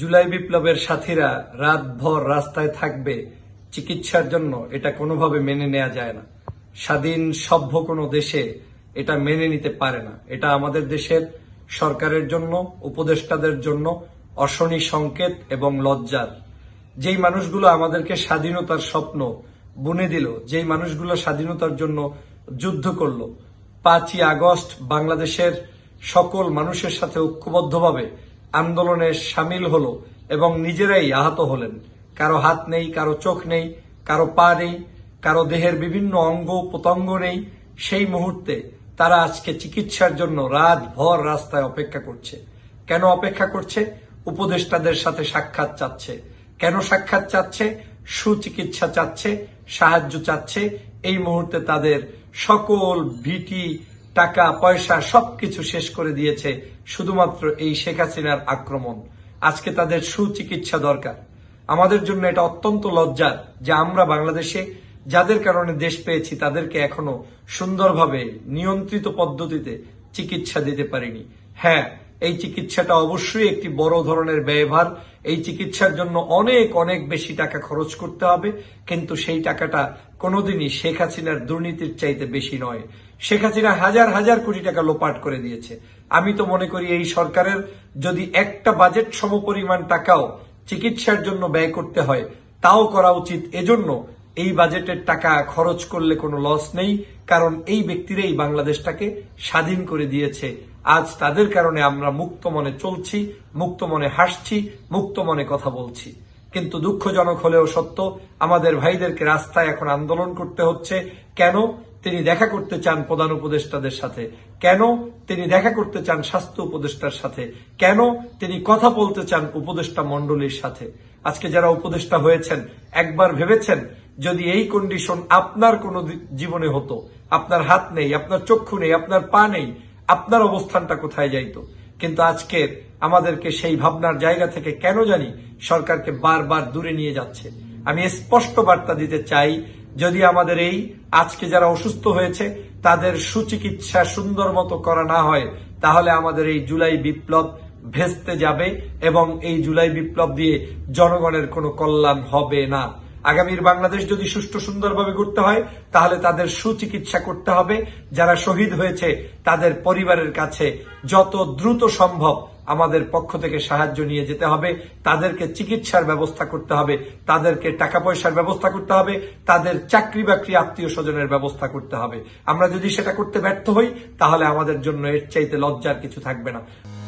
জুলাই বিপ্লবের সাথীরা রাতভর রাস্তায় থাকবে চিকিৎসার জন্য এটা কোনোভাবে মেনে নেওয়া যায় না স্বাধীন সভ্য কোনো দেশে এটা মেনে নিতে পারে না এটা আমাদের দেশের সরকারের জন্য উপদেষ্টাদের জন্য অশনি সংকেত এবং লজ্জার যেই মানুষগুলো আমাদেরকে স্বাধীনতার স্বপ্ন বুনে দিল যেই মানুষগুলো স্বাধীনতার জন্য যুদ্ধ করলো পাঁচই আগস্ট বাংলাদেশের সকল মানুষের সাথে ঐক্যবদ্ধভাবে আন্দোলনে সামিল হলো এবং নিজেরাই আহত হলেন কারো হাত নেই কারো চোখ নেই কারো পা নেই কারো দেহের বিভিন্ন অঙ্গ প্রত্যঙ্গ নেই সেই মুহূর্তে তারা আজকে চিকিৎসার জন্য রাত ভর রাস্তায় অপেক্ষা করছে কেন অপেক্ষা করছে উপদেষ্টাদের সাথে সাক্ষাৎ চাচ্ছে কেন সাক্ষাৎ চাচ্ছে সুচিকিৎসা চাচ্ছে সাহায্য চাচ্ছে এই মুহূর্তে তাদের সকল ভিটি টাকা পয়সা সবকিছু শেষ করে দিয়েছে শুধুমাত্র এই শেখ হাসিনার আক্রমণ আজকে তাদের সুচিকিৎসা দরকার আমাদের জন্য এটা অত্যন্ত লজ্জার যে আমরা বাংলাদেশে যাদের কারণে দেশ পেয়েছি তাদেরকে এখনো সুন্দরভাবে নিয়ন্ত্রিত পদ্ধতিতে চিকিৎসা দিতে পারিনি হ্যাঁ এই চিকিৎসাটা অবশ্যই একটি বড় ধরনের ব্যয়ভার এই চিকিৎসার জন্য অনেক অনেক বেশি টাকা খরচ করতে হবে কিন্তু সেই টাকাটা কোনোদিনই শেখ হাসিনার দুর্নীতির চাইতে বেশি নয় শেখ হাসিনা হাজার হাজার কোটি টাকা লোপাট করে দিয়েছে আমি তো মনে করি এই সরকারের যদি একটা বাজেট সমপরিমাণ টাকাও চিকিৎসার জন্য ব্যয় করতে হয় তাও করা উচিত এজন্য এই বাজেটের টাকা খরচ করলে কোনো লস নেই কারণ এই ব্যক্তিরাই বাংলাদেশটাকে স্বাধীন করে দিয়েছে আজ তাদের কারণে আমরা মুক্ত মনে চলছি মুক্ত মনে হাসছি মুক্ত মনে কথা বলছি কিন্তু দুঃখজনক হলেও সত্য আমাদের ভাইদেরকে রাস্তায় এখন আন্দোলন করতে হচ্ছে কেন তিনি দেখা করতে চান প্রধান উপদেষ্টাদের সাথে কেন তিনি দেখা করতে চান স্বাস্থ্য উপদেষ্টার সাথে কেন তিনি কথা বলতে চান উপদেষ্টা মন্ডলীর সাথে আজকে যারা উপদেষ্টা হয়েছেন একবার ভেবেছেন যদি এই কন্ডিশন আপনার কোনো জীবনে হতো আপনার হাত নেই আপনার চক্ষু নেই আপনার পা নেই আপনার অবস্থানটা কোথায় যাইত কিন্তু আজকে আমাদেরকে সেই ভাবনার জায়গা থেকে কেন জানি সরকারকে বারবার দূরে নিয়ে যাচ্ছে আমি স্পষ্ট বার্তা দিতে চাই যদি আমাদের এই আজকে যারা অসুস্থ হয়েছে তাদের সুচিকিৎসা সুন্দর মতো করা না হয় তাহলে আমাদের এই জুলাই বিপ্লব ভেস্তে যাবে এবং এই জুলাই বিপ্লব দিয়ে জনগণের কোনো কল্যাণ হবে না আগামীর বাংলাদেশ যদি সুষ্ঠু সুন্দরভাবে করতে হয় তাহলে তাদের সুচিকিৎসা করতে হবে যারা শহীদ হয়েছে তাদের পরিবারের কাছে যত দ্রুত সম্ভব আমাদের পক্ষ থেকে সাহায্য নিয়ে যেতে হবে তাদেরকে চিকিৎসার ব্যবস্থা করতে হবে তাদেরকে টাকা পয়সার ব্যবস্থা করতে হবে তাদের চাকরি বাকরি আত্মীয় স্বজনের ব্যবস্থা করতে হবে আমরা যদি সেটা করতে ব্যর্থ হই তাহলে আমাদের জন্য এর চাইতে লজ্জার কিছু থাকবে না